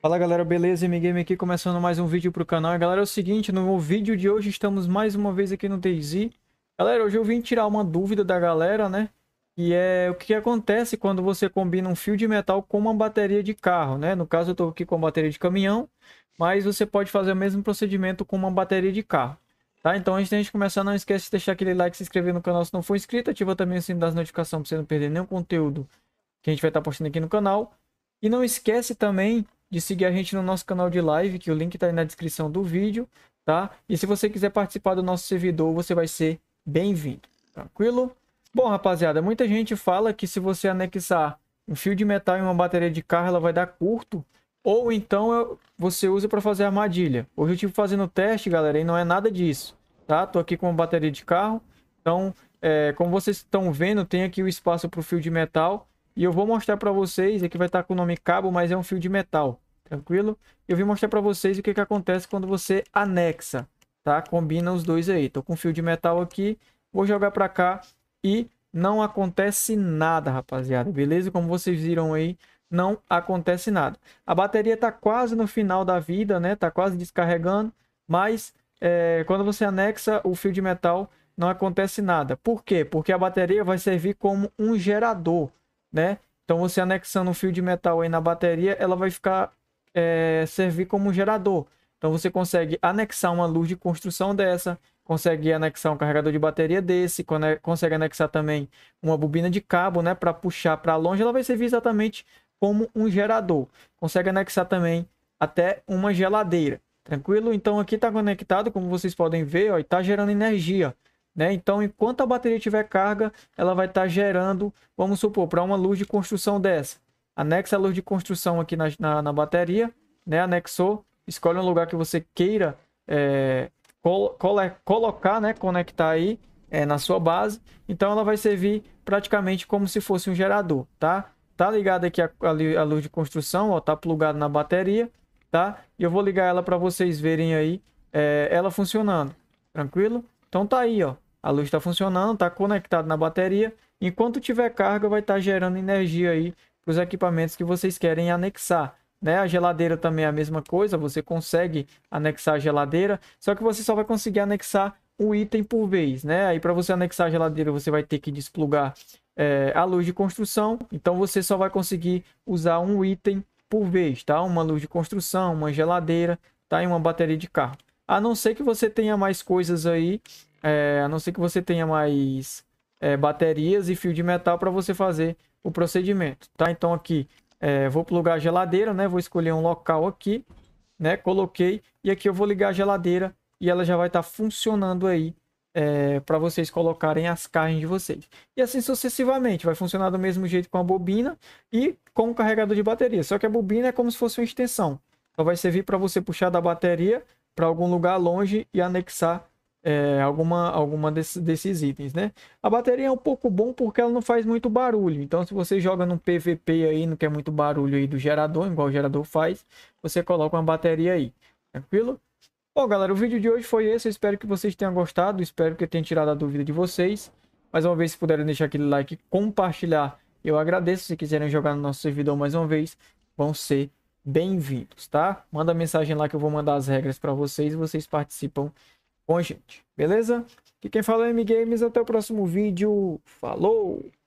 Fala galera, beleza? MGame aqui começando mais um vídeo pro canal. Galera, é o seguinte, no vídeo de hoje estamos mais uma vez aqui no DayZ. Galera, hoje eu vim tirar uma dúvida da galera, né? E é o que acontece quando você combina um fio de metal com uma bateria de carro, né? No caso eu tô aqui com a bateria de caminhão, mas você pode fazer o mesmo procedimento com uma bateria de carro. Tá? Então, antes de a gente começar, não esquece de deixar aquele like, se inscrever no canal se não for inscrito. Ativa também o sininho das notificações para você não perder nenhum conteúdo que a gente vai estar tá postando aqui no canal. E não esquece também de seguir a gente no nosso canal de live, que o link está aí na descrição do vídeo. Tá? E se você quiser participar do nosso servidor, você vai ser bem-vindo. Tranquilo? Bom, rapaziada, muita gente fala que se você anexar um fio de metal em uma bateria de carro, ela vai dar curto. Ou então você usa para fazer armadilha. Hoje eu estive fazendo teste, galera, e não é nada disso tá? Tô aqui com uma bateria de carro. Então, é, como vocês estão vendo, tem aqui o espaço para o fio de metal. E eu vou mostrar para vocês, aqui vai estar tá com o nome cabo, mas é um fio de metal, tranquilo? Eu vim mostrar para vocês o que, que acontece quando você anexa, tá? Combina os dois aí. Tô com fio de metal aqui, vou jogar para cá e não acontece nada, rapaziada, beleza? Como vocês viram aí, não acontece nada. A bateria tá quase no final da vida, né? Tá quase descarregando, mas é, quando você anexa o fio de metal, não acontece nada. Por quê? Porque a bateria vai servir como um gerador, né? Então você anexando um fio de metal aí na bateria, ela vai ficar é, servir como um gerador. Então você consegue anexar uma luz de construção dessa, consegue anexar um carregador de bateria desse, consegue anexar também uma bobina de cabo, né, para puxar para longe, ela vai servir exatamente como um gerador. Consegue anexar também até uma geladeira. Tranquilo? Então aqui está conectado, como vocês podem ver, está gerando energia. Né? Então, enquanto a bateria tiver carga, ela vai estar tá gerando, vamos supor, para uma luz de construção dessa. Anexa a luz de construção aqui na, na, na bateria, né? anexou, escolhe um lugar que você queira é, col col colocar, né? conectar aí é, na sua base. Então, ela vai servir praticamente como se fosse um gerador, tá? Tá ligada aqui a, a luz de construção, está tá plugado na bateria tá? E eu vou ligar ela para vocês verem aí é, ela funcionando, tranquilo? Então tá aí, ó. A luz está funcionando, está conectado na bateria. Enquanto tiver carga, vai estar tá gerando energia aí para os equipamentos que vocês querem anexar. Né? A geladeira também é a mesma coisa, você consegue anexar a geladeira, só que você só vai conseguir anexar um item por vez. Né? Aí para você anexar a geladeira, você vai ter que desplugar é, a luz de construção, então você só vai conseguir usar um item por vez, tá? Uma luz de construção, uma geladeira, tá? E uma bateria de carro. A não ser que você tenha mais coisas aí, é, a não ser que você tenha mais é, baterias e fio de metal para você fazer o procedimento, tá? Então aqui é, vou plugar a geladeira, né? Vou escolher um local aqui, né? Coloquei e aqui eu vou ligar a geladeira e ela já vai estar tá funcionando aí é, para vocês colocarem as carnes de vocês. E assim sucessivamente, vai funcionar do mesmo jeito com a bobina e com o carregador de bateria. Só que a bobina é como se fosse uma extensão. Só então vai servir para você puxar da bateria para algum lugar longe e anexar é, alguma, alguma desse, desses itens, né? A bateria é um pouco bom porque ela não faz muito barulho. Então, se você joga no PVP aí, não quer muito barulho aí do gerador, igual o gerador faz, você coloca uma bateria aí, tranquilo? Bom, galera, o vídeo de hoje foi esse. Eu espero que vocês tenham gostado. Espero que eu tenha tirado a dúvida de vocês. Mais uma vez, se puderem deixar aquele like compartilhar, eu agradeço. Se quiserem jogar no nosso servidor mais uma vez, vão ser bem-vindos, tá? Manda mensagem lá que eu vou mandar as regras para vocês e vocês participam com a gente, beleza? Aqui quem fala é M Games, até o próximo vídeo. Falou!